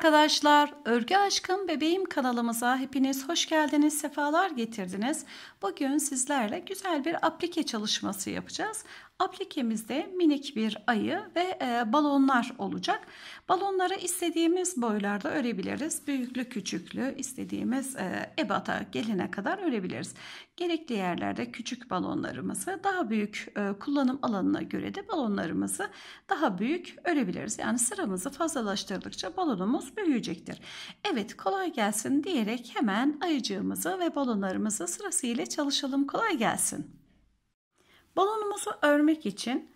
arkadaşlar, Örgü Aşkım Bebeğim kanalımıza hepiniz hoş geldiniz, sefalar getirdiniz. Bugün sizlerle güzel bir aplike çalışması yapacağız. Aplikemizde minik bir ayı ve e, balonlar olacak. Balonları istediğimiz boylarda örebiliriz. Büyüklü küçüklü istediğimiz e, ebata geline kadar örebiliriz. Gerekli yerlerde küçük balonlarımızı daha büyük e, kullanım alanına göre de balonlarımızı daha büyük örebiliriz. Yani sıramızı fazlalaştırdıkça balonumuz büyüyecektir. Evet kolay gelsin diyerek hemen ayıcığımızı ve balonlarımızı sırasıyla çalışalım. Kolay gelsin. Balonumuzu örmek için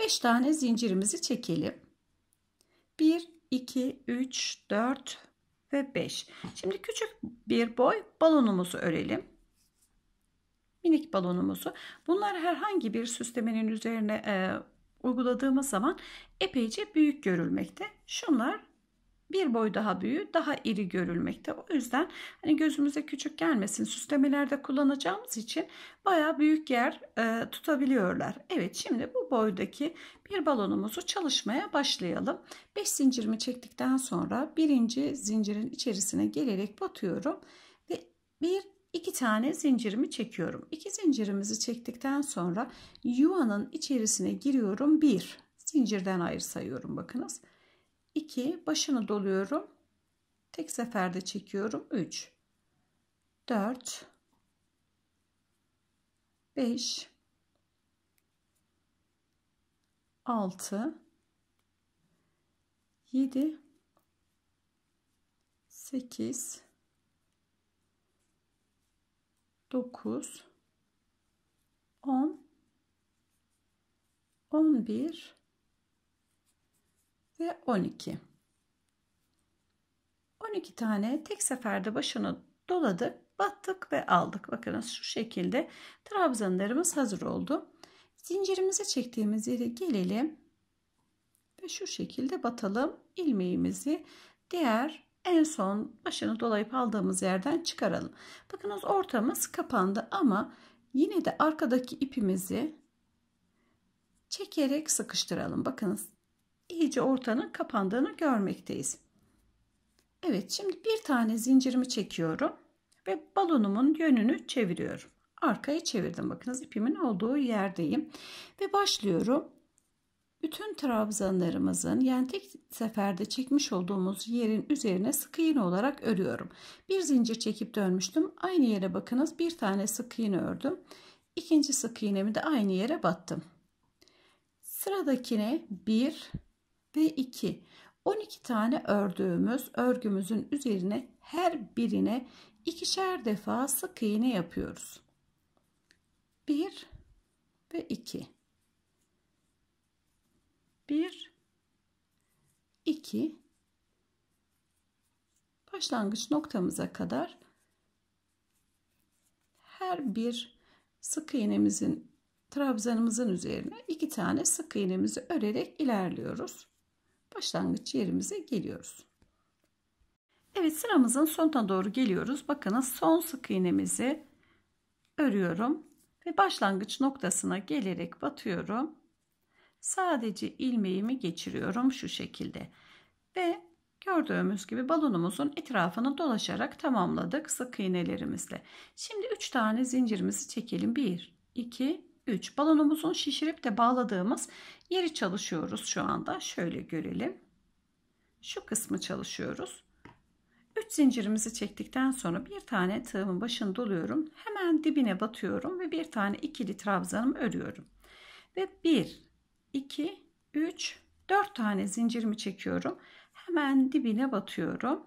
5 tane zincirimizi çekelim. 1, 2, 3, 4 ve 5. Şimdi küçük bir boy balonumuzu örelim. Minik balonumuzu. Bunlar herhangi bir süslemenin üzerine e, uyguladığımız zaman epeyce büyük görülmekte. Şunlar bir boy daha büyüğü daha iri görülmekte. O yüzden hani gözümüze küçük gelmesin. Süslemelerde kullanacağımız için baya büyük yer e, tutabiliyorlar. Evet şimdi bu boydaki bir balonumuzu çalışmaya başlayalım. 5 zincirimi çektikten sonra birinci zincirin içerisine gelerek batıyorum. Ve bir iki tane zincirimi çekiyorum. İki zincirimizi çektikten sonra yuvanın içerisine giriyorum. Bir zincirden ayrı sayıyorum bakınız. 2 başını doluyorum. Tek seferde çekiyorum. 3 4 5 6 7 8 9 10 11 ve 12. 12 tane tek seferde başını doladık, battık ve aldık. Bakınız şu şekilde trabzanlarımız hazır oldu. Zincirimize çektiğimiz yere gelelim ve şu şekilde batalım. ilmeğimizi diğer en son başını dolayıp aldığımız yerden çıkaralım. Bakınız ortamız kapandı ama yine de arkadaki ipimizi çekerek sıkıştıralım. Bakınız iyice ortanın kapandığını görmekteyiz. Evet şimdi bir tane zincirimi çekiyorum ve balonumun yönünü çeviriyorum. Arkaya çevirdim bakınız ipimin olduğu yerdeyim ve başlıyorum. Bütün trabzanlarımızın yani tek seferde çekmiş olduğumuz yerin üzerine sık iğne olarak örüyorum. Bir zincir çekip dönmüştüm. Aynı yere bakınız bir tane sık iğne ördüm. İkinci sık iğnemi de aynı yere battım. Sıradakine 1 ve 2. 12 tane ördüğümüz örgümüzün üzerine her birine ikişer defa sık iğne yapıyoruz. 1 ve 2. 1 2 başlangıç noktamıza kadar her bir sık iğnemizin trabzanımızın üzerine iki tane sık iğnemizi örerek ilerliyoruz başlangıç yerimize geliyoruz. Evet sıramızın sonuna doğru geliyoruz. Bakın, son sık iğnemizi örüyorum ve başlangıç noktasına gelerek batıyorum. Sadece ilmeğimi geçiriyorum şu şekilde. Ve gördüğümüz gibi balonumuzun etrafını dolaşarak tamamladık sık iğnelerimizle. Şimdi 3 tane zincirimizi çekelim. 1 2 3. Balonumuzun şişirip de bağladığımız yeri çalışıyoruz şu anda. Şöyle görelim. Şu kısmı çalışıyoruz. 3 zincirimizi çektikten sonra bir tane tığımın başını doluyorum. Hemen dibine batıyorum ve bir tane ikili trabzanımı örüyorum. Ve 1, 2, 3, 4 tane zincirimi çekiyorum. Hemen dibine batıyorum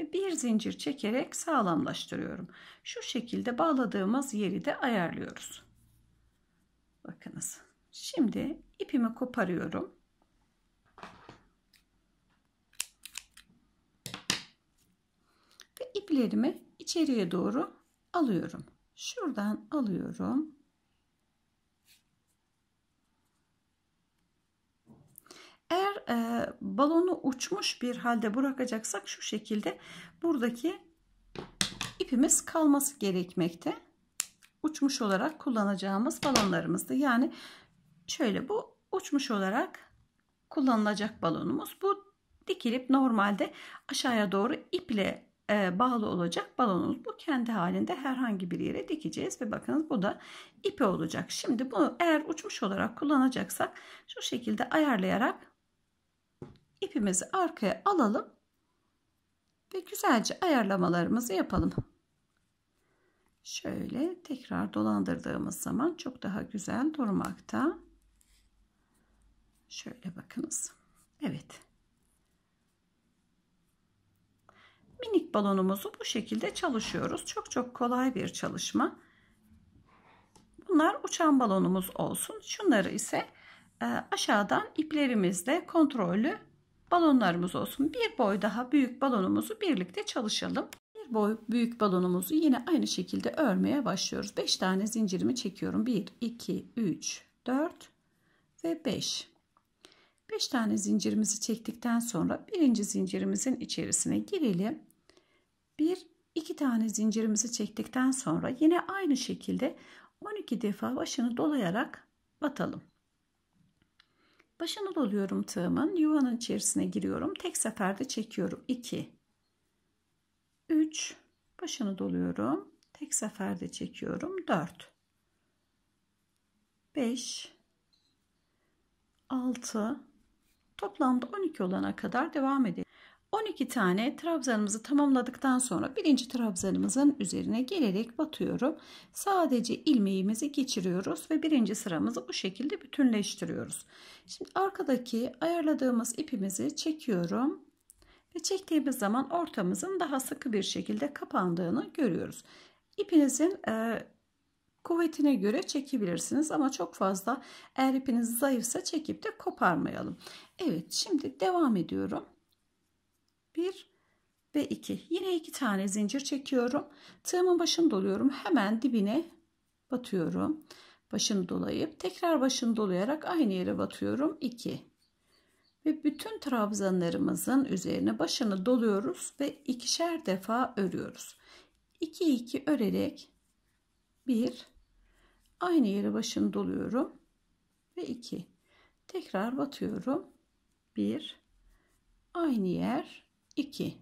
ve bir zincir çekerek sağlamlaştırıyorum. Şu şekilde bağladığımız yeri de ayarlıyoruz. Bakınız. Şimdi ipimi koparıyorum. Ve iplerimi içeriye doğru alıyorum. Şuradan alıyorum. Eğer e, balonu uçmuş bir halde bırakacaksak şu şekilde buradaki ipimiz kalması gerekmekte uçmuş olarak kullanacağımız balonlarımızdı. Yani şöyle bu uçmuş olarak kullanılacak balonumuz. Bu dikilip normalde aşağıya doğru iple e, bağlı olacak balonumuz. Bu kendi halinde herhangi bir yere dikeceğiz ve bakınız bu da ipe olacak. Şimdi bunu eğer uçmuş olarak kullanacaksak şu şekilde ayarlayarak ipimizi arkaya alalım ve güzelce ayarlamalarımızı yapalım. Şöyle tekrar dolandırdığımız zaman çok daha güzel durmakta. Şöyle bakınız. Evet. Minik balonumuzu bu şekilde çalışıyoruz. Çok çok kolay bir çalışma. Bunlar uçan balonumuz olsun. Şunları ise e, aşağıdan iplerimizle kontrollü balonlarımız olsun. Bir boy daha büyük balonumuzu birlikte çalışalım boy büyük balonumuzu yine aynı şekilde örmeye başlıyoruz. 5 tane zincirimi çekiyorum. 1, 2, 3, 4 ve 5. 5 tane zincirimizi çektikten sonra birinci zincirimizin içerisine girelim. 1, 2 tane zincirimizi çektikten sonra yine aynı şekilde 12 defa başını dolayarak batalım. Başını doluyorum tığımın, yuvanın içerisine giriyorum. Tek seferde çekiyorum. 2, 3 başını doluyorum. Tek seferde çekiyorum. 4 5 6 toplamda 12 olana kadar devam edelim. 12 tane trabzanımızı tamamladıktan sonra birinci trabzanımızın üzerine gelerek batıyorum. Sadece ilmeğimizi geçiriyoruz ve birinci sıramızı bu şekilde bütünleştiriyoruz. Şimdi arkadaki ayarladığımız ipimizi çekiyorum ve çektiğimiz zaman ortamızın daha sıkı bir şekilde kapandığını görüyoruz. İpinizin e, kuvvetine göre çekebilirsiniz ama çok fazla eğer ipiniz zayıfsa çekip de koparmayalım. Evet şimdi devam ediyorum. 1 ve 2 yine iki tane zincir çekiyorum. Tığımın başını doluyorum hemen dibine batıyorum. Başını dolayıp tekrar başını dolayarak aynı yere batıyorum. 2 ve bütün trabzanlarımızın üzerine başını doluyoruz ve ikişer defa örüyoruz. 2 2 örerek 1 aynı yere başını doluyorum ve 2 tekrar batıyorum 1 aynı yer 2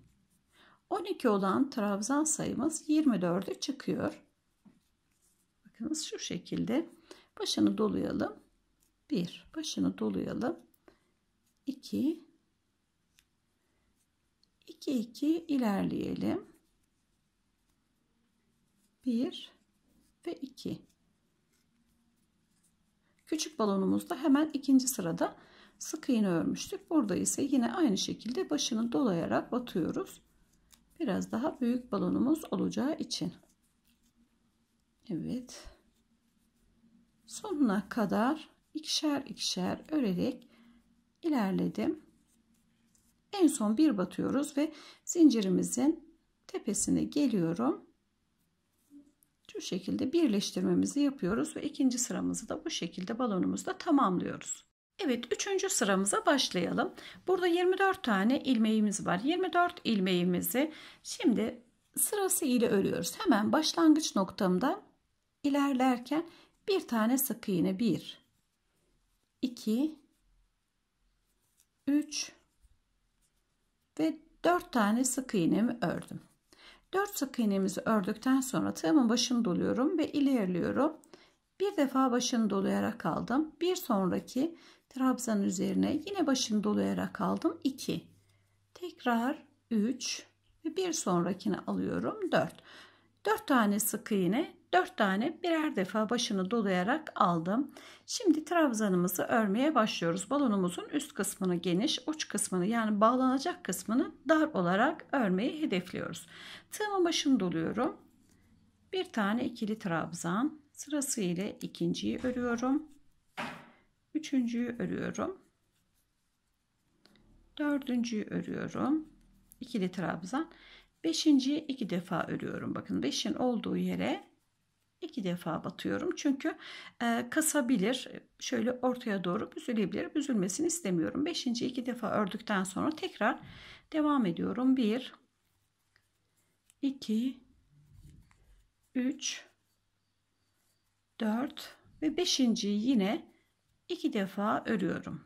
12 olan trabzan sayımız 24'e çıkıyor. Bakınız şu şekilde başını dolayalım. 1 başını dolayalım. 2 2 2 ilerleyelim. 1 ve 2. Küçük balonumuzda hemen ikinci sırada sık iğne örmüştük. Burada ise yine aynı şekilde başını dolayarak batıyoruz. Biraz daha büyük balonumuz olacağı için. Evet. Sonuna kadar ikişer ikişer örerek ilerledim. En son bir batıyoruz ve zincirimizin tepesine geliyorum. Şu şekilde birleştirmemizi yapıyoruz ve ikinci sıramızı da bu şekilde balonumuzda tamamlıyoruz. Evet üçüncü sıramıza başlayalım. Burada 24 tane ilmeğimiz var. 24 ilmeğimizi şimdi sırası ile örüyoruz. Hemen başlangıç noktamda ilerlerken bir tane sık iğne 1 2 3 ve 4 tane sık iğnemi ördüm. 4 sık iğnemizi ördükten sonra tığımın başını doluyorum ve ilerliyorum. Bir defa başını dolayarak aldım. Bir sonraki trabzanın üzerine yine başını dolayarak aldım. 2. Tekrar 3 ve bir sonrakini alıyorum. 4. 4 tane sık iğne 4 tane birer defa başını dolayarak aldım. Şimdi trabzanımızı örmeye başlıyoruz. Balonumuzun üst kısmını geniş, uç kısmını yani bağlanacak kısmını dar olarak örmeyi hedefliyoruz. Tığımın başını doluyorum. Bir tane ikili trabzan sırasıyla ikinciyi örüyorum. Üçüncüyü örüyorum. Dördüncüyü örüyorum. İkili trabzan. Beşinciyi iki defa örüyorum. Bakın beşin olduğu yere iki defa batıyorum. Çünkü e, kasabilir. Şöyle ortaya doğru büzülebilir. Büzülmesini istemiyorum. Beşinci iki defa ördükten sonra tekrar devam ediyorum. Bir, iki, üç, dört ve beşinciyi yine iki defa örüyorum.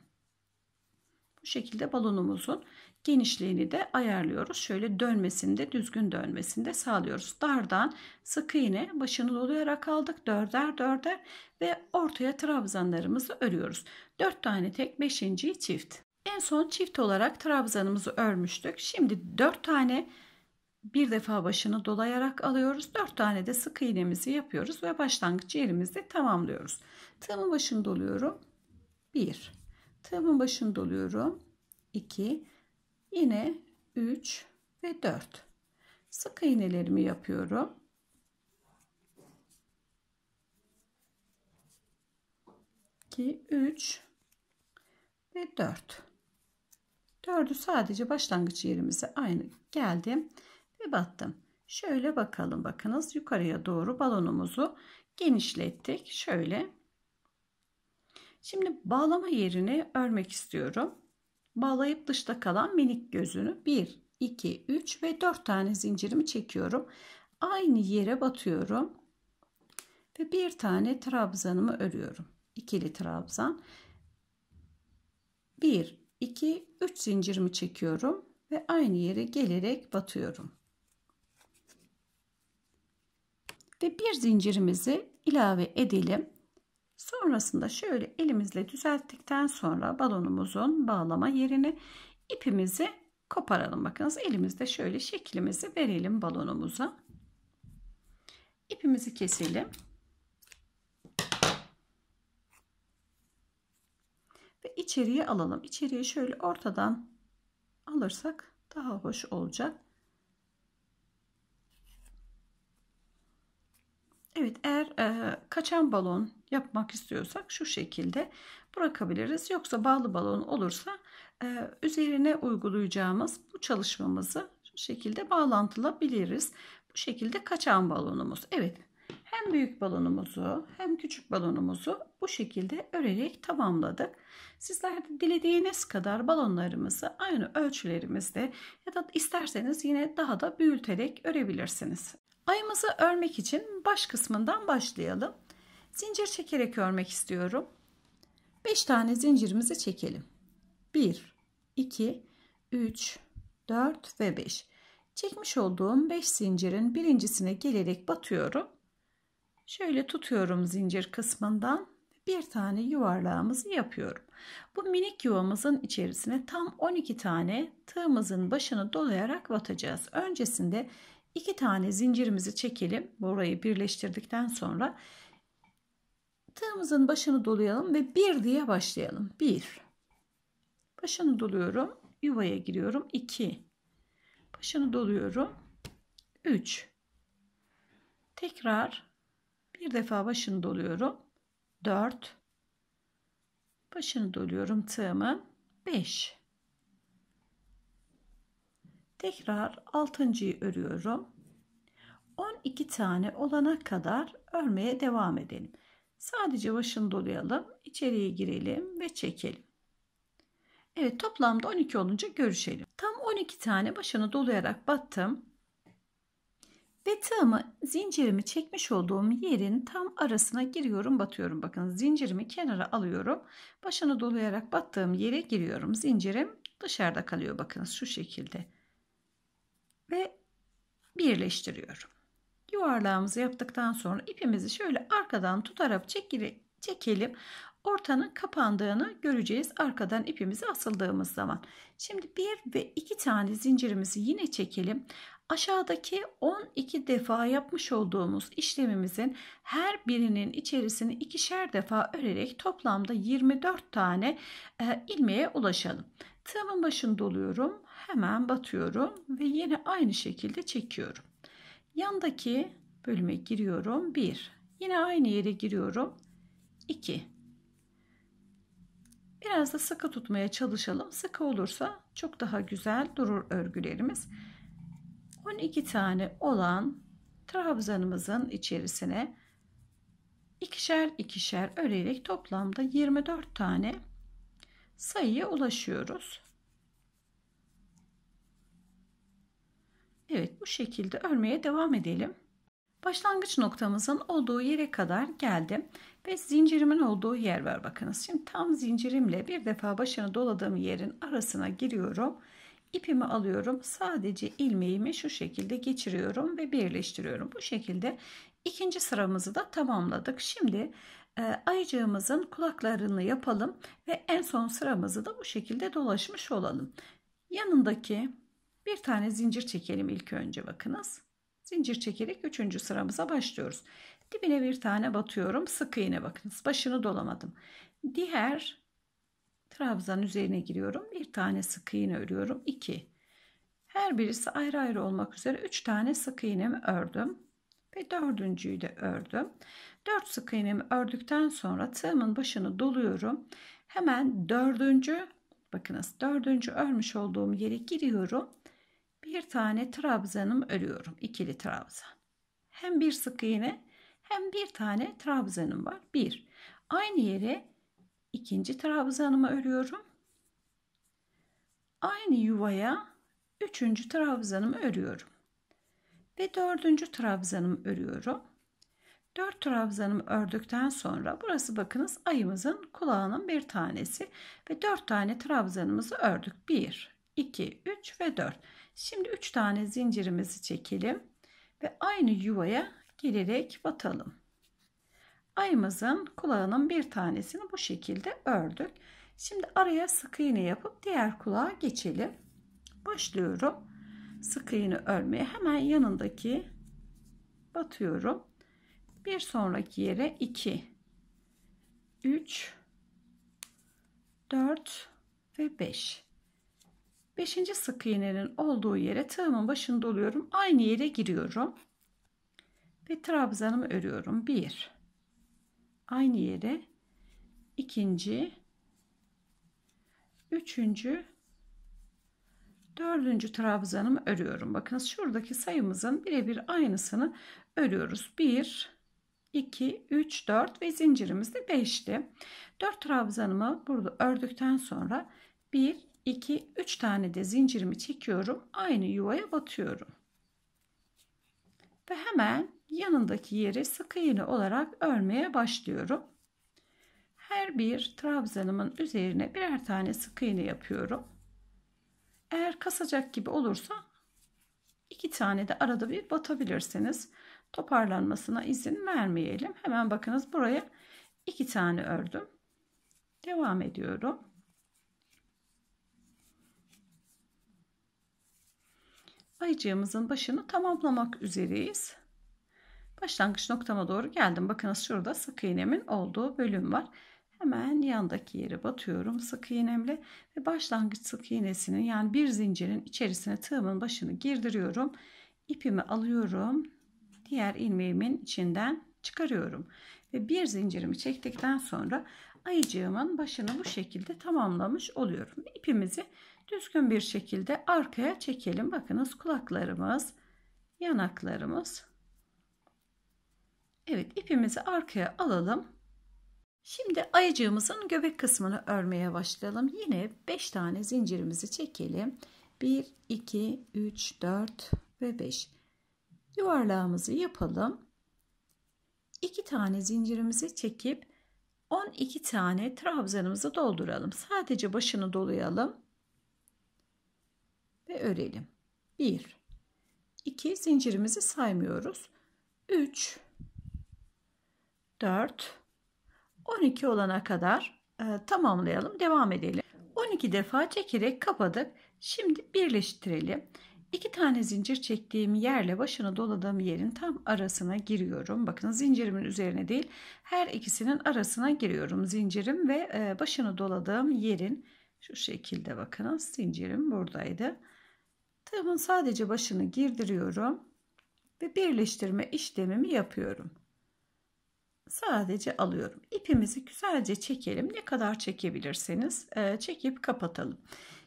Bu şekilde balonumuzun genişliğini de ayarlıyoruz. Şöyle dönmesinde düzgün dönmesinde sağlıyoruz. Dardan sık iğne başını dolayarak aldık. Dörder dörder ve ortaya trabzanlarımızı örüyoruz. Dört tane tek beşinciyi çift. En son çift olarak trabzanımızı örmüştük. Şimdi dört tane bir defa başını dolayarak alıyoruz. dört tane de sık iğnemizi yapıyoruz ve başlangıç yerimizde tamamlıyoruz. Tığımın başını doluyorum. bir. Tığımın başını doluyorum. 2. Yine 3 ve 4. Sık iğnelerimi yapıyorum. Ki 3 ve 4. Dördü sadece başlangıç yerimize aynı geldim ve battım. Şöyle bakalım bakınız yukarıya doğru balonumuzu genişlettik. Şöyle. Şimdi bağlama yerine örmek istiyorum. Bağlayıp dışta kalan minik gözünü 1, 2, 3 ve 4 tane zincirimi çekiyorum. Aynı yere batıyorum. Ve bir tane trabzanımı örüyorum. İkili trabzan. 1, 2, 3 zincirimi çekiyorum ve aynı yere gelerek batıyorum. Ve bir zincirimizi ilave edelim. Sonrasında şöyle elimizle düzelttikten sonra balonumuzun bağlama yerine ipimizi koparalım. Bakınız elimizde şöyle şeklimizi verelim balonumuza. İpimizi keselim. Ve içeriye alalım. İçeriye şöyle ortadan alırsak daha hoş olacak. Evet eğer e, kaçan balon yapmak istiyorsak şu şekilde bırakabiliriz. Yoksa bağlı balon olursa e, üzerine uygulayacağımız bu çalışmamızı şu şekilde bağlantılabiliriz. Bu şekilde kaçan balonumuz. Evet hem büyük balonumuzu hem küçük balonumuzu bu şekilde örerek tamamladık. Sizler de dilediğiniz kadar balonlarımızı aynı ölçülerimizde ya da isterseniz yine daha da büyüterek örebilirsiniz. Ayımızı örmek için baş kısmından başlayalım. Zincir çekerek örmek istiyorum. 5 tane zincirimizi çekelim. 1, 2, 3, 4 ve 5. Çekmiş olduğum 5 zincirin birincisine gelerek batıyorum. Şöyle tutuyorum zincir kısmından bir tane yuvarlağımızı yapıyorum. Bu minik yuvamızın içerisine tam 12 tane tığımızın başını dolayarak batacağız. Öncesinde İki tane zincirimizi çekelim. Burayı birleştirdikten sonra tığımızın başını dolayalım ve bir diye başlayalım. Bir. Başını doluyorum. Yuvaya giriyorum. 2. Başını doluyorum. Üç. Tekrar bir defa başını doluyorum. Dört. Başını doluyorum tığımın. Beş. Tekrar altıncıyı örüyorum. 12 tane olana kadar örmeye devam edelim. Sadece başını dolayalım, içeriye girelim ve çekelim. Evet toplamda 12 olunca görüşelim. Tam 12 tane başını dolayarak battım. Ve tığımı zincirimi çekmiş olduğum yerin tam arasına giriyorum batıyorum. Bakın zincirimi kenara alıyorum. Başını dolayarak battığım yere giriyorum. Zincirim dışarıda kalıyor Bakınız, şu şekilde ve birleştiriyorum. Yuvarlağımızı yaptıktan sonra ipimizi şöyle arkadan tutarak çekelim. Ortanın kapandığını göreceğiz arkadan ipimizi asıldığımız zaman. Şimdi bir ve iki tane zincirimizi yine çekelim. Aşağıdaki 12 defa yapmış olduğumuz işlemimizin her birinin içerisini ikişer defa örerek toplamda 24 tane e, ilmeğe ulaşalım. Tığımın başını doluyorum hemen batıyorum ve yine aynı şekilde çekiyorum. Yandaki bölüme giriyorum. 1. Yine aynı yere giriyorum. 2. Biraz da sıkı tutmaya çalışalım. Sıkı olursa çok daha güzel durur örgülerimiz. 12 tane olan trabzanımızın içerisine ikişer ikişer örerek toplamda 24 tane sayıya ulaşıyoruz. Evet bu şekilde örmeye devam edelim. Başlangıç noktamızın olduğu yere kadar geldim ve zincirimin olduğu yer var bakınız. Şimdi tam zincirimle bir defa başını doladığım yerin arasına giriyorum. İpimi alıyorum. Sadece ilmeğimi şu şekilde geçiriyorum ve birleştiriyorum. Bu şekilde ikinci sıramızı da tamamladık. Şimdi e, ayıcığımızın kulaklarını yapalım ve en son sıramızı da bu şekilde dolaşmış olalım. Yanındaki bir tane zincir çekelim ilk önce bakınız. Zincir çekerek üçüncü sıramıza başlıyoruz. Dibine bir tane batıyorum. Sık iğne bakınız. Başını dolamadım. Diğer trabzan üzerine giriyorum. Bir tane sık iğne örüyorum. 2. Her birisi ayrı ayrı olmak üzere 3 tane sık iğnemi ördüm. Ve dördüncüyü de ördüm. 4 sık iğnemi ördükten sonra tığımın başını doluyorum. Hemen dördüncü bakınız dördüncü örmüş olduğum yere giriyorum bir tane trabzanım örüyorum. ikili trabzan. Hem bir sık iğne hem bir tane trabzanım var. Bir. Aynı yere ikinci trabzanımı örüyorum. Aynı yuvaya üçüncü trabzanımı örüyorum. Ve dördüncü trabzanımı örüyorum. Dört trabzanımı ördükten sonra burası bakınız ayımızın kulağının bir tanesi ve dört tane trabzanımızı ördük. Bir, 2, 3 ve 4. Şimdi 3 tane zincirimizi çekelim ve aynı yuvaya girerek batalım. Ayımızın kulağının bir tanesini bu şekilde ördük. Şimdi araya sık iğne yapıp diğer kulağa geçelim. Başlıyorum. Sık iğne örmeye hemen yanındaki batıyorum. Bir sonraki yere 2 3 4 ve 5 5. sık iğnenin olduğu yere tığımın başını doluyorum. Aynı yere giriyorum. Ve trabzanımı örüyorum. 1 aynı yere ikinci, üçüncü, dördüncü trabzanımı örüyorum. Bakınız şuradaki sayımızın birebir aynısını örüyoruz. 1, 2, 3, 4 ve zincirimiz de 5'ti. 4 trabzanımı burada ördükten sonra 1, 2, 3 tane de zincirimi çekiyorum. Aynı yuvaya batıyorum. Ve hemen yanındaki yeri sık iğne olarak örmeye başlıyorum. Her bir trabzanımın üzerine birer tane sık iğne yapıyorum. Eğer kasacak gibi olursa iki tane de arada bir batabilirsiniz. Toparlanmasına izin vermeyelim. Hemen bakınız buraya iki tane ördüm. Devam ediyorum. ayıcığımızın başını tamamlamak üzereyiz. Başlangıç noktama doğru geldim. Bakınız şurada sık iğnemin olduğu bölüm var. Hemen yandaki yere batıyorum sık iğnemle ve başlangıç sık iğnesinin yani bir zincirin içerisine tığımın başını girdiriyorum. İpimi alıyorum. Diğer ilmeğimin içinden çıkarıyorum. Ve bir zincirimi çektikten sonra ayıcığımın başını bu şekilde tamamlamış oluyorum. İpimizi düzgün bir şekilde arkaya çekelim. Bakınız kulaklarımız, yanaklarımız. Evet ipimizi arkaya alalım. Şimdi ayıcığımızın göbek kısmını örmeye başlayalım. Yine 5 tane zincirimizi çekelim. 1, 2, 3, 4 ve 5. Yuvarlağımızı yapalım. 2 tane zincirimizi çekip 12 tane trabzanımızı dolduralım. Sadece başını dolayalım ve örelim. 1 2 zincirimizi saymıyoruz. 3 4 12 olana kadar e, tamamlayalım. Devam edelim. 12 defa çekerek kapadık. Şimdi birleştirelim. 2 tane zincir çektiğim yerle başını doladığım yerin tam arasına giriyorum. Bakın zincirimin üzerine değil her ikisinin arasına giriyorum. Zincirim ve e, başını doladığım yerin şu şekilde bakınız zincirim buradaydı. Tığımın sadece başını girdiriyorum ve birleştirme işlemimi yapıyorum. Sadece alıyorum. İpimizi güzelce çekelim. Ne kadar çekebilirseniz e, çekip kapatalım.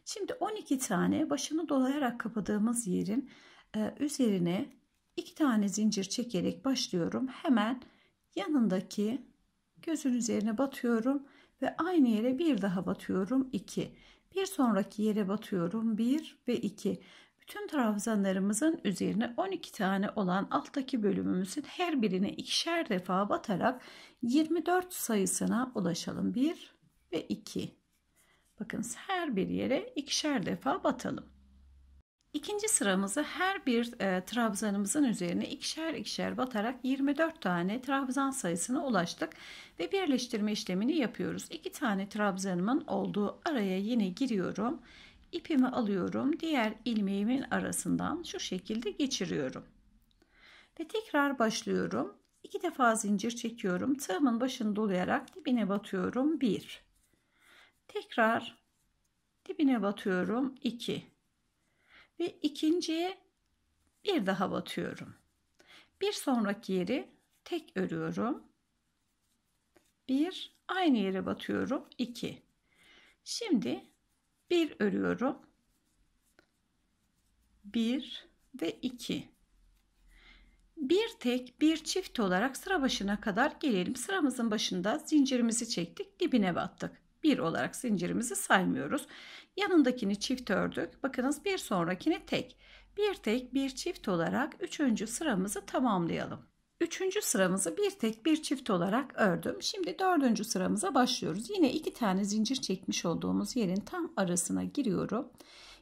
Şimdi 12 tane başını dolayarak kapadığımız yerin e, üzerine 2 tane zincir çekerek başlıyorum. Hemen yanındaki gözün üzerine batıyorum ve aynı yere bir daha batıyorum 2. Bir sonraki yere batıyorum 1 ve 2. Bütün trabzanlarımızın üzerine 12 tane olan alttaki bölümümüzün her birine ikişer defa batarak 24 sayısına ulaşalım. 1 ve 2. Bakınız her bir yere ikişer defa batalım. İkinci sıramızı her bir e, trabzanımızın üzerine ikişer ikişer batarak 24 tane trabzan sayısına ulaştık ve birleştirme işlemini yapıyoruz. 2 tane trabzanımın olduğu araya yine giriyorum ipimi alıyorum. Diğer ilmeğimin arasından şu şekilde geçiriyorum. Ve tekrar başlıyorum. İki defa zincir çekiyorum. Tığımın başını dolayarak dibine batıyorum. 1. Tekrar dibine batıyorum. 2. İki. Ve ikinciye bir daha batıyorum. Bir sonraki yeri tek örüyorum. 1 aynı yere batıyorum 2. Şimdi bir örüyorum. 1 ve 2. Bir tek bir çift olarak sıra başına kadar gelelim. Sıramızın başında zincirimizi çektik, dibine battık. Bir olarak zincirimizi saymıyoruz. Yanındakini çift ördük. Bakınız bir sonrakini tek. Bir tek bir çift olarak üçüncü sıramızı tamamlayalım. Üçüncü sıramızı bir tek bir çift olarak ördüm. Şimdi dördüncü sıramıza başlıyoruz. Yine iki tane zincir çekmiş olduğumuz yerin tam arasına giriyorum.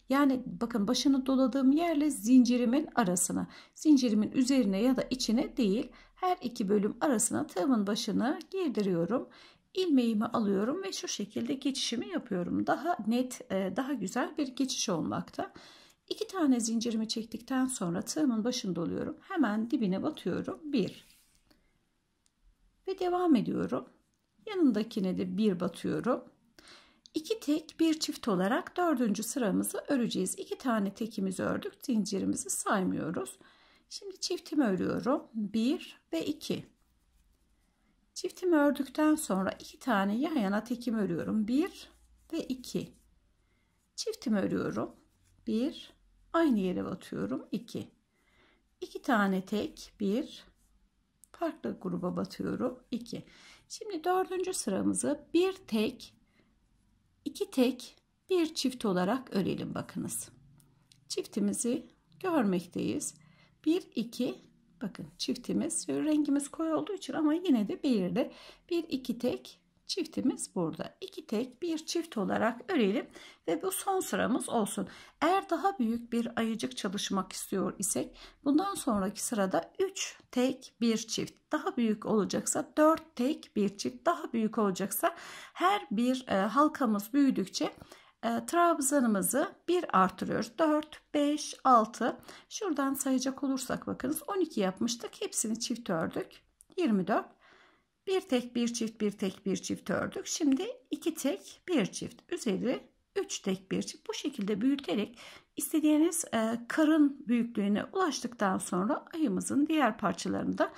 Yani bakın başını doladığım yerle zincirimin arasına, zincirimin üzerine ya da içine değil, her iki bölüm arasına tığımın başını girdiriyorum. Ilmeğimi alıyorum ve şu şekilde geçişimi yapıyorum. Daha net, e, daha güzel bir geçiş olmakta. İki tane zincirimi çektikten sonra tığımın başında oluyorum. Hemen dibine batıyorum. Bir. Ve devam ediyorum. Yanındakine de bir batıyorum. İki tek bir çift olarak dördüncü sıramızı öreceğiz. İki tane tekimizi ördük. Zincirimizi saymıyoruz. Şimdi çiftimi örüyorum. Bir ve iki. Çiftimi ördükten sonra iki tane yan yana tekimi örüyorum. Bir ve iki. Çiftimi örüyorum. Bir Aynı yere batıyorum 2. 2 tane tek 1 farklı gruba batıyorum 2. Şimdi dördüncü sıramızı bir tek, iki tek, bir çift olarak örelim bakınız. Çiftimizi görmekteyiz. 1, 2, bakın çiftimiz rengimiz koyu olduğu için ama yine de belirli. 1, 2 tek, Çiftimiz burada. İki tek bir çift olarak örelim ve bu son sıramız olsun. Eğer daha büyük bir ayıcık çalışmak istiyor isek bundan sonraki sırada 3 tek bir çift daha büyük olacaksa 4 tek bir çift daha büyük olacaksa her bir e, halkamız büyüdükçe e, trabzanımızı bir artırıyoruz. 4, 5, 6 şuradan sayacak olursak bakınız 12 yapmıştık hepsini çift ördük. 24 bir tek bir çift bir tek bir çift ördük. Şimdi iki tek bir çift üzeri üç tek bir çift bu şekilde büyüterek istediğiniz e, karın büyüklüğüne ulaştıktan sonra ayımızın diğer parçalarını da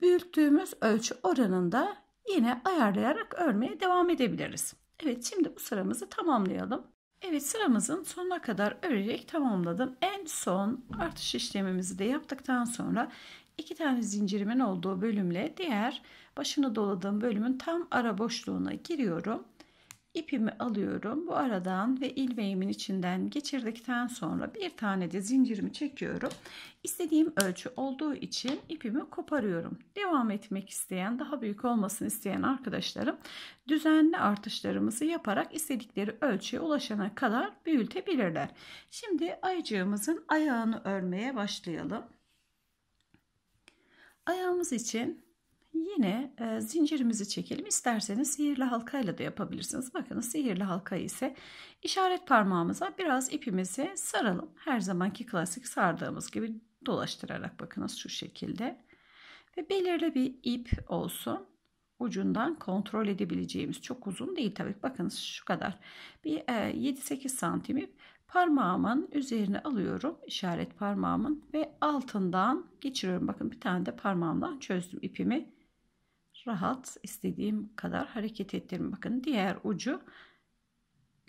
büyüttüğümüz ölçü oranında yine ayarlayarak örmeye devam edebiliriz. Evet şimdi bu sıramızı tamamlayalım. Evet sıramızın sonuna kadar örerek tamamladım. En son artış işlemimizi de yaptıktan sonra iki tane zincirimin olduğu bölümle diğer başını doladığım bölümün tam ara boşluğuna giriyorum. İpimi alıyorum. Bu aradan ve ilmeğimin içinden geçirdikten sonra bir tane de zincirimi çekiyorum. İstediğim ölçü olduğu için ipimi koparıyorum. Devam etmek isteyen, daha büyük olmasını isteyen arkadaşlarım düzenli artışlarımızı yaparak istedikleri ölçüye ulaşana kadar büyütebilirler. Şimdi ayıcığımızın ayağını örmeye başlayalım. Ayağımız için yine e, zincirimizi çekelim. İsterseniz sihirli halkayla da yapabilirsiniz. Bakın sihirli halka ise işaret parmağımıza biraz ipimizi saralım. Her zamanki klasik sardığımız gibi dolaştırarak bakınız şu şekilde. Ve belirli bir ip olsun. Ucundan kontrol edebileceğimiz çok uzun değil tabi. Bakınız şu kadar bir e, 7-8 santim ip Parmağımın üzerine alıyorum işaret parmağımın ve altından geçiriyorum. Bakın bir tane de parmağımdan çözdüm ipimi. Rahat istediğim kadar hareket ettirdim. Bakın diğer ucu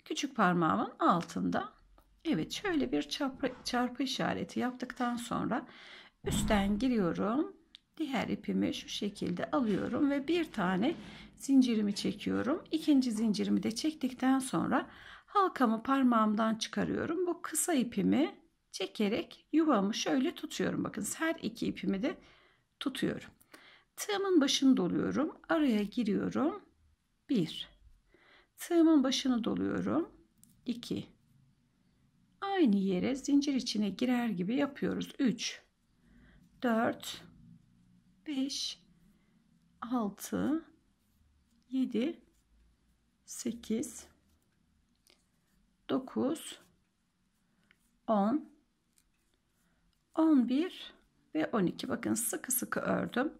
küçük parmağımın altında. Evet şöyle bir çarpı, çarpı işareti yaptıktan sonra üstten giriyorum. Diğer ipimi şu şekilde alıyorum ve bir tane zincirimi çekiyorum. İkinci zincirimi de çektikten sonra halkamı parmağımdan çıkarıyorum. Bu kısa ipimi çekerek yuvamı şöyle tutuyorum. Bakın her iki ipimi de tutuyorum. Tığımın başını doluyorum. Araya giriyorum. 1. Tığımın başını doluyorum. 2. Aynı yere zincir içine girer gibi yapıyoruz. 3. 4. 5. 6. 7. 8. 9 10 11 ve 12 bakın sıkı sıkı ördüm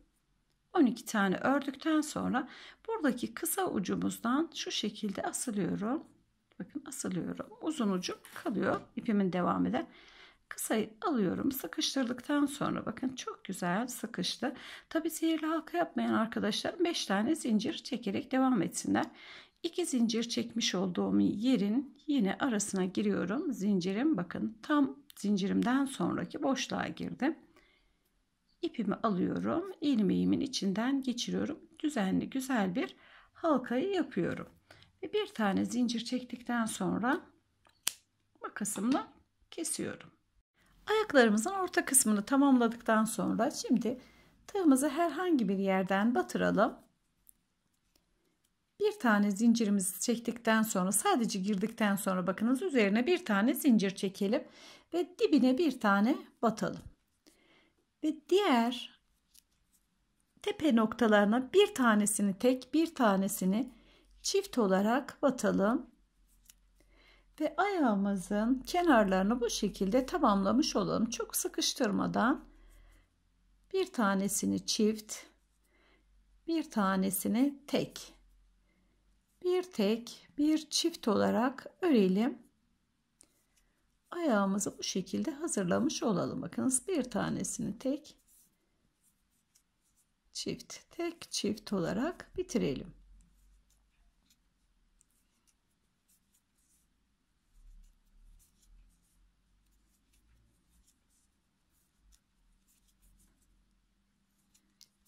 12 tane ördükten sonra buradaki kısa ucumuzdan şu şekilde asılıyorum bakın asılıyorum uzun ucu kalıyor ipimin devam eden kısayı alıyorum sıkıştırdıktan sonra bakın çok güzel sıkıştı tabi sihirli halka yapmayan arkadaşlar 5 tane zincir çekerek devam etsinler İki zincir çekmiş olduğum yerin yine arasına giriyorum. Zincirim bakın tam zincirimden sonraki boşluğa girdim. İpimi alıyorum. ilmeğimin içinden geçiriyorum. Düzenli güzel bir halkayı yapıyorum. Ve bir tane zincir çektikten sonra makasımla kesiyorum. Ayaklarımızın orta kısmını tamamladıktan sonra şimdi tığımızı herhangi bir yerden batıralım bir tane zincirimizi çektikten sonra sadece girdikten sonra bakınız üzerine bir tane zincir çekelim ve dibine bir tane batalım. Ve diğer tepe noktalarına bir tanesini tek bir tanesini çift olarak batalım. Ve ayağımızın kenarlarını bu şekilde tamamlamış olalım. Çok sıkıştırmadan bir tanesini çift bir tanesini tek bir tek bir çift olarak örelim. Ayağımızı bu şekilde hazırlamış olalım. Bakınız bir tanesini tek çift tek çift olarak bitirelim.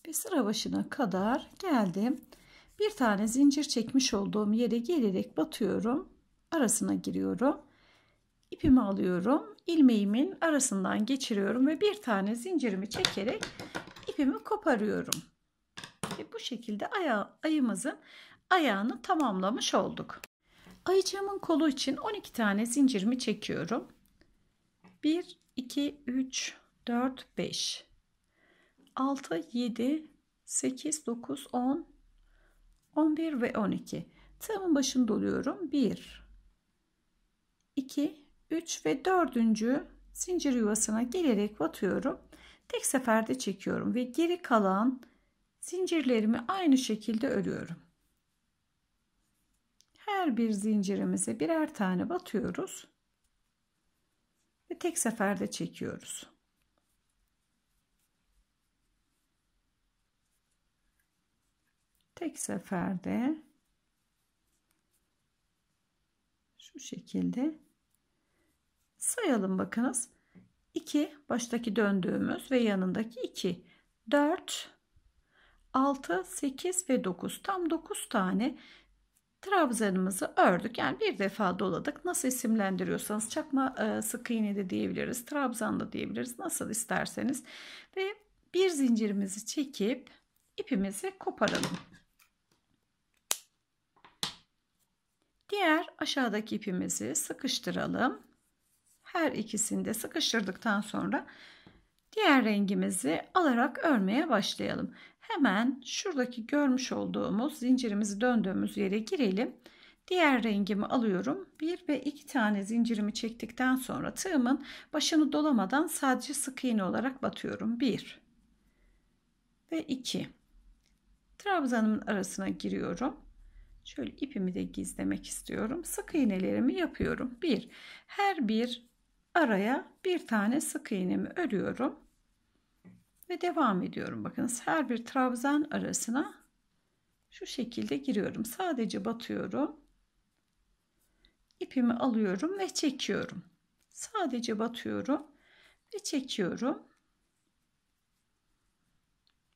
Bir sıra başına kadar geldim. Bir tane zincir çekmiş olduğum yere gelerek batıyorum. Arasına giriyorum. İpimi alıyorum. ilmeğimin arasından geçiriyorum ve bir tane zincirimi çekerek ipimi koparıyorum. Ve bu şekilde aya, ayımızın ayağını tamamlamış olduk. Ayıcığımın kolu için 12 tane zincirimi çekiyorum. 1, 2, 3, 4, 5, 6, 7, 8, 9, 10, 11 ve 12. Tığımın başını doluyorum. 1, 2, 3 ve 4. zincir yuvasına gelerek batıyorum. Tek seferde çekiyorum ve geri kalan zincirlerimi aynı şekilde örüyorum. Her bir zincirimize birer tane batıyoruz ve tek seferde çekiyoruz. tek seferde şu şekilde sayalım bakınız 2 baştaki döndüğümüz ve yanındaki 2 4 6 8 ve 9 tam 9 tane trabzanımızı ördük yani bir defa doladık nasıl isimlendiriyorsanız çakma e, sık iğne de diyebiliriz trabzan da diyebiliriz nasıl isterseniz ve bir zincirimizi çekip ipimizi koparalım Diğer aşağıdaki ipimizi sıkıştıralım. Her ikisini de sıkıştırdıktan sonra diğer rengimizi alarak örmeye başlayalım. Hemen şuradaki görmüş olduğumuz zincirimizi döndüğümüz yere girelim. Diğer rengimi alıyorum. Bir ve iki tane zincirimi çektikten sonra tığımın başını dolamadan sadece sık iğne olarak batıyorum. Bir ve iki. Trabzanımın arasına giriyorum. Şöyle ipimi de gizlemek istiyorum. Sık iğnelerimi yapıyorum. Bir, her bir araya bir tane sık iğnemi örüyorum. Ve devam ediyorum. Bakınız her bir trabzan arasına şu şekilde giriyorum. Sadece batıyorum. ipimi alıyorum ve çekiyorum. Sadece batıyorum ve çekiyorum.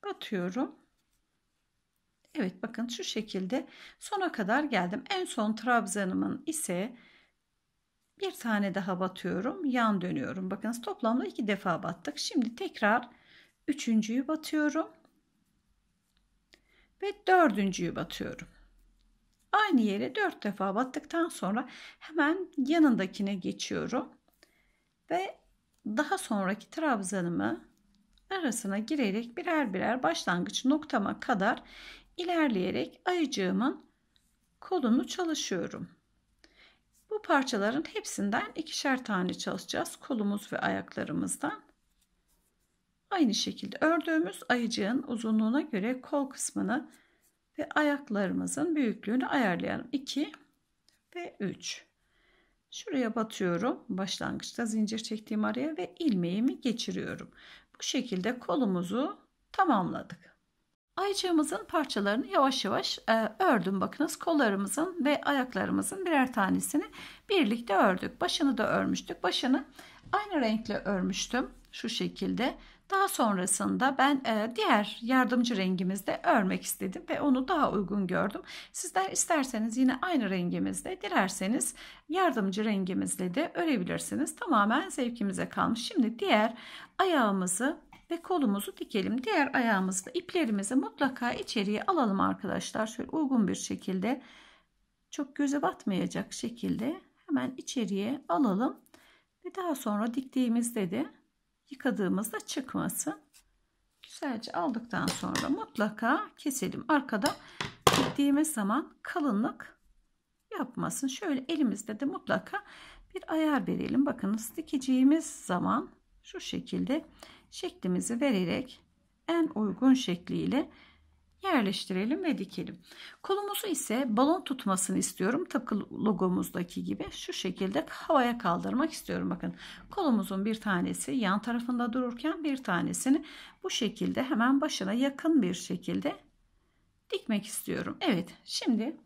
Batıyorum Evet bakın şu şekilde sona kadar geldim. En son trabzanımın ise bir tane daha batıyorum. Yan dönüyorum. Bakınız toplamda iki defa battık. Şimdi tekrar üçüncüyü batıyorum. Ve dördüncüyü batıyorum. Aynı yere dört defa battıktan sonra hemen yanındakine geçiyorum. Ve daha sonraki trabzanımı arasına girerek birer birer başlangıç noktama kadar ilerleyerek ayıcığımın kolunu çalışıyorum. Bu parçaların hepsinden ikişer tane çalışacağız. Kolumuz ve ayaklarımızdan. Aynı şekilde ördüğümüz ayıcığın uzunluğuna göre kol kısmını ve ayaklarımızın büyüklüğünü ayarlayalım. 2 ve 3. Şuraya batıyorum. Başlangıçta zincir çektiğim araya ve ilmeğimi geçiriyorum. Bu şekilde kolumuzu tamamladık. Ayçığımızın parçalarını yavaş yavaş e, ördüm. Bakınız kollarımızın ve ayaklarımızın birer tanesini birlikte ördük. Başını da örmüştük. Başını aynı renkle örmüştüm şu şekilde. Daha sonrasında ben e, diğer yardımcı rengimizde örmek istedim ve onu daha uygun gördüm. Sizler isterseniz yine aynı rengimizde, dilerseniz yardımcı rengimizle de örebilirsiniz. Tamamen zevkimize kalmış. Şimdi diğer ayağımızı ve kolumuzu dikelim. Diğer ayağımızda iplerimizi mutlaka içeriye alalım arkadaşlar. Şöyle uygun bir şekilde çok göze batmayacak şekilde hemen içeriye alalım. Ve daha sonra diktiğimizde de yıkadığımızda çıkmasın. Güzelce aldıktan sonra mutlaka keselim. Arkada diktiğimiz zaman kalınlık yapmasın. Şöyle elimizde de mutlaka bir ayar verelim. Bakınız dikeceğimiz zaman şu şekilde şeklimizi vererek en uygun şekliyle yerleştirelim ve dikelim. Kolumuzu ise balon tutmasını istiyorum. Tıpkı logomuzdaki gibi şu şekilde havaya kaldırmak istiyorum. Bakın kolumuzun bir tanesi yan tarafında dururken bir tanesini bu şekilde hemen başına yakın bir şekilde dikmek istiyorum. Evet şimdi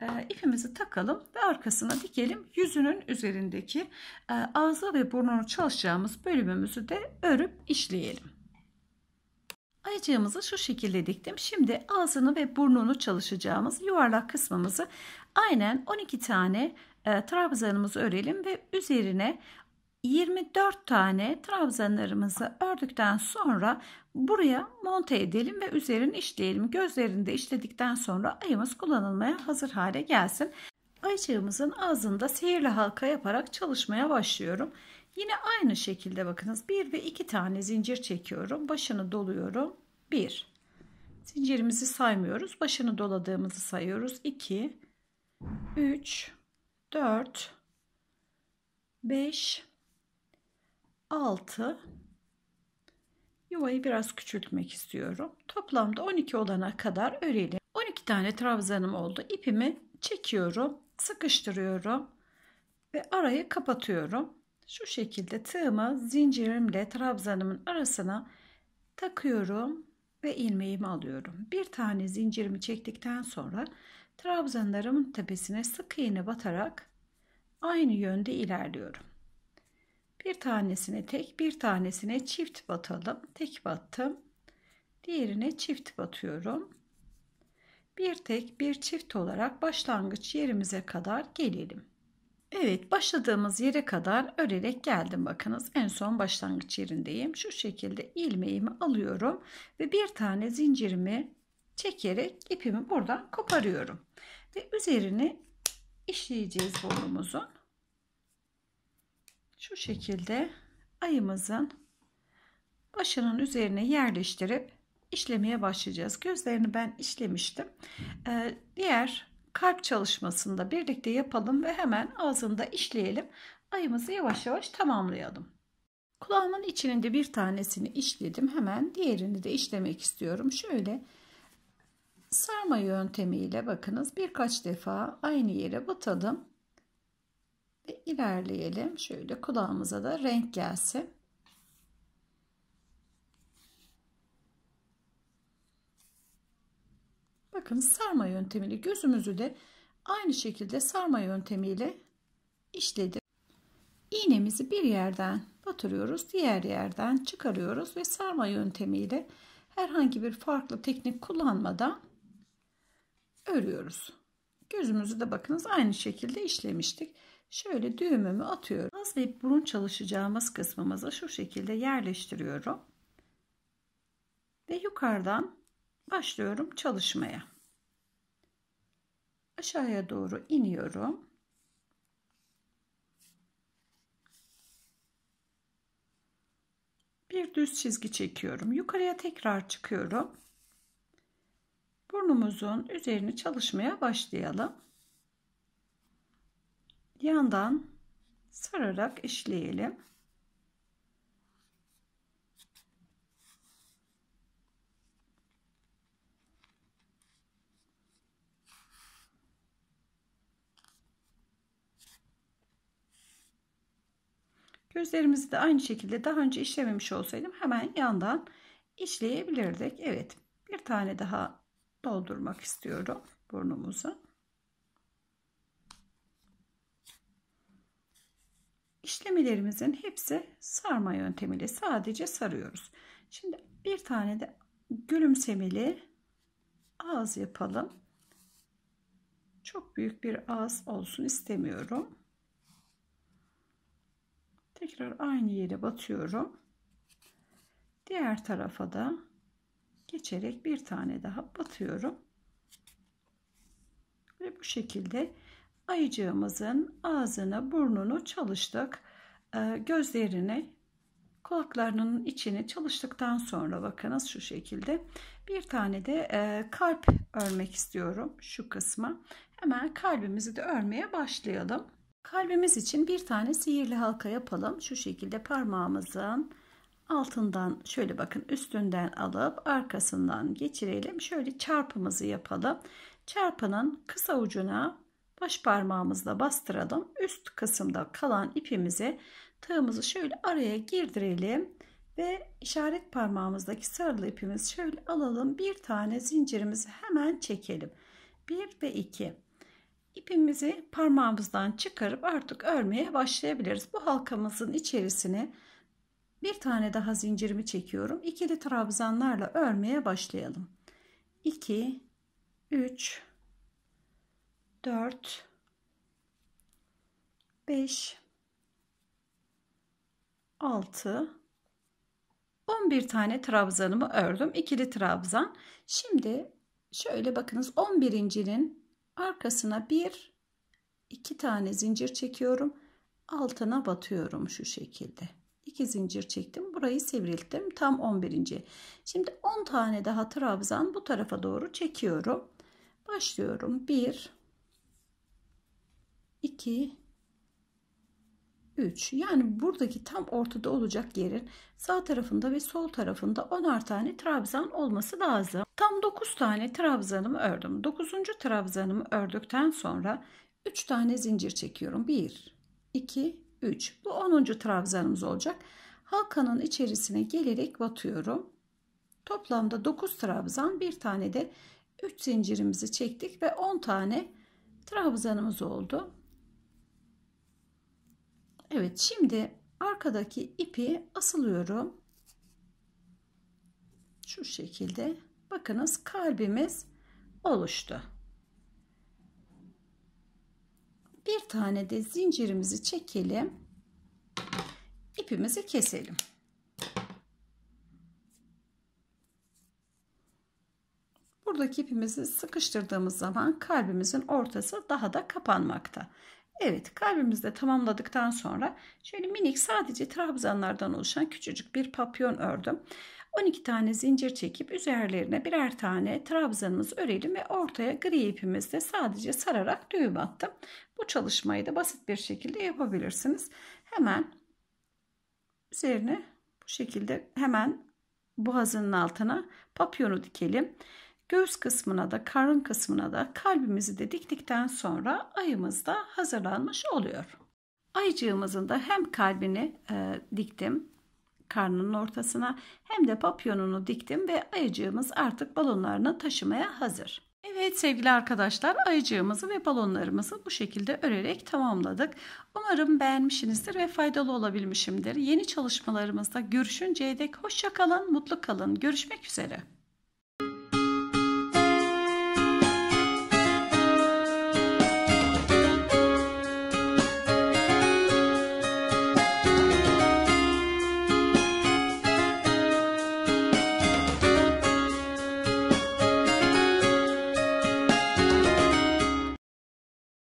e, ipimizi takalım ve arkasına dikelim. Yüzünün üzerindeki e, ağzı ve burnunu çalışacağımız bölümümüzü de örüp işleyelim. Ayıcığımızı şu şekilde diktim. Şimdi ağzını ve burnunu çalışacağımız yuvarlak kısmımızı aynen 12 tane e, trabzanımızı örelim ve üzerine 24 tane trabzanlarımızı ördükten sonra Buraya monte edelim ve üzerini işleyelim. Gözlerinde işledikten sonra ayımız kullanılmaya hazır hale gelsin. Ayçığımızın ağzında sihirli halka yaparak çalışmaya başlıyorum. Yine aynı şekilde bakınız 1 ve 2 tane zincir çekiyorum. Başını doluyorum. 1. Zincirimizi saymıyoruz. Başını doladığımızı sayıyoruz. 2 3 4 5 6 Yuvayı biraz küçültmek istiyorum. Toplamda 12 olana kadar örelim. 12 tane trabzanım oldu. İpimi çekiyorum, sıkıştırıyorum ve arayı kapatıyorum. Şu şekilde tığımı zincirimle trabzanımın arasına takıyorum ve ilmeğimi alıyorum. Bir tane zincirimi çektikten sonra trabzanlarımın tepesine sık iğne batarak aynı yönde ilerliyorum. Bir tanesine tek, bir tanesine çift batalım. Tek battım. Diğerine çift batıyorum. Bir tek, bir çift olarak başlangıç yerimize kadar gelelim. Evet, başladığımız yere kadar örerek geldim. Bakınız en son başlangıç yerindeyim. Şu şekilde ilmeğimi alıyorum ve bir tane zincirimi çekerek ipimi buradan koparıyorum. Ve üzerine işleyeceğiz bolumuzun şu şekilde ayımızın başının üzerine yerleştirip işlemeye başlayacağız. Gözlerini ben işlemiştim. Ee, diğer kalp çalışmasında birlikte yapalım ve hemen ağzında işleyelim. Ayımızı yavaş yavaş tamamlayalım. Kulağımın içinde bir tanesini işledim. Hemen diğerini de işlemek istiyorum. Şöyle sarma yöntemiyle bakınız birkaç defa aynı yere batadım. Ve ilerleyelim. Şöyle kulağımıza da renk gelsin. Bakın sarma yöntemiyle gözümüzü de aynı şekilde sarma yöntemiyle işledim. İğnemizi bir yerden batırıyoruz, diğer yerden çıkarıyoruz ve sarma yöntemiyle herhangi bir farklı teknik kullanmadan örüyoruz. Gözümüzü de bakınız aynı şekilde işlemiştik. Şöyle düğümümü atıyorum. Ağız ve burun çalışacağımız kısmımıza şu şekilde yerleştiriyorum. Ve yukarıdan başlıyorum çalışmaya. Aşağıya doğru iniyorum. Bir düz çizgi çekiyorum. Yukarıya tekrar çıkıyorum. Burnumuzun üzerine çalışmaya başlayalım yandan sararak işleyelim. Gözlerimizi de aynı şekilde daha önce işlememiş olsaydım hemen yandan işleyebilirdik. Evet bir tane daha doldurmak istiyorum burnumuzu. İşlemelerimizin hepsi sarma yöntemiyle sadece sarıyoruz. Şimdi bir tane de gülümsemeli ağız yapalım. Çok büyük bir ağız olsun istemiyorum. Tekrar aynı yere batıyorum. Diğer tarafa da geçerek bir tane daha batıyorum. Ve bu şekilde ayıcığımızın ağzını, burnunu çalıştık. Ee, gözlerini, kulaklarının içini çalıştıktan sonra bakınız şu şekilde. Bir tane de e, kalp örmek istiyorum şu kısma. Hemen kalbimizi de örmeye başlayalım. Kalbimiz için bir tane sihirli halka yapalım. Şu şekilde parmağımızın altından şöyle bakın üstünden alıp arkasından geçirelim. Şöyle çarpımızı yapalım. Çarpının kısa ucuna baş parmağımızla bastıralım. Üst kısımda kalan ipimizi tığımızı şöyle araya girdirelim ve işaret parmağımızdaki sarılı ipimizi şöyle alalım. Bir tane zincirimizi hemen çekelim. Bir ve iki. İpimizi parmağımızdan çıkarıp artık örmeye başlayabiliriz. Bu halkamızın içerisine bir tane daha zincirimi çekiyorum. İkili trabzanlarla örmeye başlayalım. 2 3 4 5 6 11 tane trabzanımı ördüm. ikili trabzan. Şimdi şöyle bakınız 11.'nin arkasına bir iki tane zincir çekiyorum. Altına batıyorum şu şekilde. 2 zincir çektim. Burayı sivrilttim. Tam 11. Şimdi 10 tane daha trabzan bu tarafa doğru çekiyorum. Başlıyorum. 1 2 3 yani buradaki tam ortada olacak yerin sağ tarafında ve sol tarafında 10'ar tane trabzan olması lazım. Tam 9 tane trabzanımı ördüm. 9. trabzanımı ördükten sonra 3 tane zincir çekiyorum. 1 2 3 bu 10. trabzanımız olacak. Halkanın içerisine gelerek batıyorum. Toplamda 9 trabzan bir tane de 3 zincirimizi çektik ve 10 tane trabzanımız oldu. Evet şimdi arkadaki ipi asılıyorum. Şu şekilde bakınız kalbimiz oluştu. Bir tane de zincirimizi çekelim. İpimizi keselim. Buradaki ipimizi sıkıştırdığımız zaman kalbimizin ortası daha da kapanmakta. Evet kalbimizde tamamladıktan sonra şöyle minik sadece trabzanlardan oluşan küçücük bir papyon ördüm. 12 tane zincir çekip üzerlerine birer tane trabzanımızı örelim ve ortaya gri ipimizle sadece sararak düğüm attım. Bu çalışmayı da basit bir şekilde yapabilirsiniz. Hemen üzerine bu şekilde hemen boğazının altına papyonu dikelim. Göğüs kısmına da karın kısmına da kalbimizi de diktikten sonra ayımız da hazırlanmış oluyor. Ayıcığımızın da hem kalbini e, diktim karnının ortasına hem de papyonunu diktim ve ayıcığımız artık balonlarını taşımaya hazır. Evet sevgili arkadaşlar ayıcığımızı ve balonlarımızı bu şekilde örerek tamamladık. Umarım beğenmişsinizdir ve faydalı olabilmişimdir. Yeni çalışmalarımızda görüşünceye dek hoşçakalın, mutlu kalın. Görüşmek üzere.